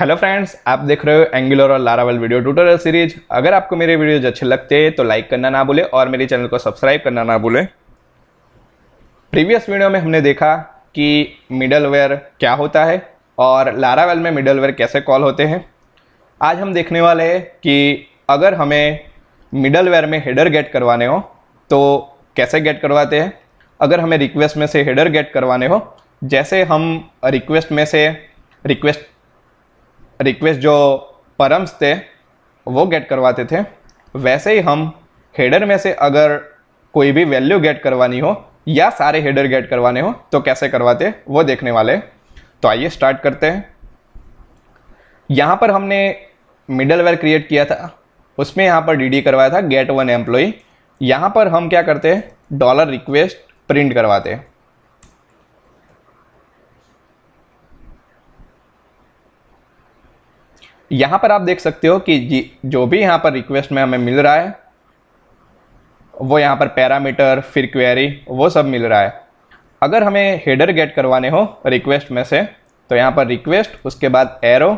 hello friends आप देख रहे हो एंगुलर और लारावल वीडियो ट्यूटोरियल सीरीज अगर आपको मेरे वीडियोज अच्छे लगते हैं तो लाइक करना ना भूले और मेरे चैनल को सब्सक्राइब करना ना भूले प्रीवियस वीडियो में हमने देखा कि मिडलवेयर क्या होता है और लारावेल में मिडलवेयर कैसे कॉल होते हैं आज हम देखने वाले हैं कि अगर हमें मिडलवेयर में हेडर गेट करवाने हो तो कैसे गेट करवाते हैं अगर हमें रिक्वेस्ट में से हेडर गेट करवाने हो जैसे हम रिक्वेस्ट में से रिक्वेस्ट रिक्वेस्ट जो परम्स थे वो गेट करवाते थे वैसे ही हम हेडर में से अगर कोई भी वैल्यू गेट करवानी हो या सारे हेडर गेट करवाने हो तो कैसे करवाते वो देखने वाले तो आइए स्टार्ट करते हैं यहाँ पर हमने मिडलवेयर क्रिएट किया था उसमें यहाँ पर डीडी करवाया था गेट वन एम्प्लॉय यहाँ पर हम क्या करते हैं डॉलर रिक्वेस्ट प्रिंट करवाते हैं यहाँ पर आप देख सकते हो कि जी जो भी यहाँ पर रिक्वेस्ट में हमें मिल रहा है वो यहाँ पर पैरामीटर फिर क्वेरी वो सब मिल रहा है अगर हमें हेडर गेट करवाने हो रिक्वेस्ट में से तो यहाँ पर रिक्वेस्ट उसके बाद एरो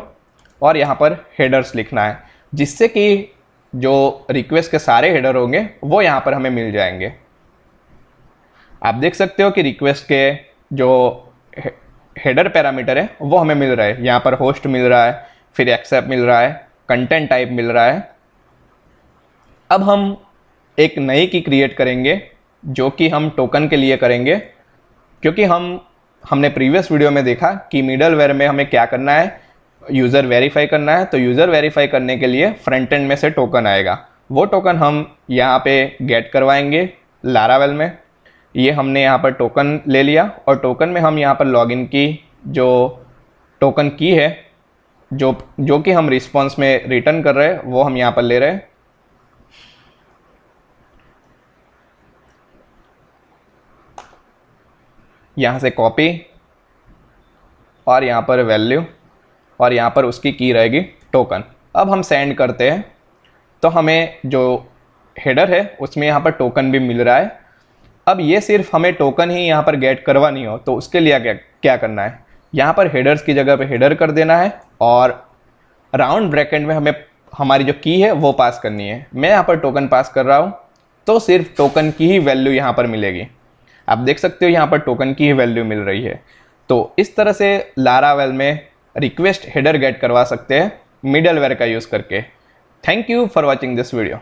और यहाँ पर हेडर्स लिखना है जिससे कि जो रिक्वेस्ट के सारे हेडर होंगे वो यहाँ पर हमें मिल जाएंगे आप देख सकते हो कि रिक्वेस्ट के जो हेडर पैरामीटर है वो हमें मिल रहा है यहाँ पर होस्ट मिल रहा है फिर एक्सेप मिल रहा है कंटेंट टाइप मिल रहा है अब हम एक नई की क्रिएट करेंगे जो कि हम टोकन के लिए करेंगे क्योंकि हम हमने प्रीवियस वीडियो में देखा कि मिडलवेयर में हमें क्या करना है यूज़र वेरीफाई करना है तो यूज़र वेरीफाई करने के लिए फ्रंट एंड में से टोकन आएगा वो टोकन हम यहाँ पे गेट करवाएंगे लारावेल में ये हमने यहाँ पर टोकन ले लिया और टोकन में हम यहाँ पर लॉगिन की जो टोकन की है जो जो कि हम रिस्पॉन्स में रिटर्न कर रहे हैं वो हम यहाँ पर ले रहे हैं यहाँ से कॉपी और यहाँ पर वैल्यू और यहाँ पर उसकी की रहेगी टोकन अब हम सेंड करते हैं तो हमें जो हेडर है उसमें यहाँ पर टोकन भी मिल रहा है अब ये सिर्फ हमें टोकन ही यहाँ पर गेट करवानी हो तो उसके लिए क्या क्या करना है यहाँ पर हेडर्स की जगह पे हेडर कर देना है और राउंड ब्रैकेट में हमें हमारी जो की है वो पास करनी है मैं यहाँ पर टोकन पास कर रहा हूँ तो सिर्फ टोकन की ही वैल्यू यहाँ पर मिलेगी आप देख सकते हो यहाँ पर टोकन की ही वैल्यू मिल रही है तो इस तरह से लारावेल में रिक्वेस्ट हेडर गेट करवा सकते हैं मिडल वेयर का यूज़ करके thank you for watching this video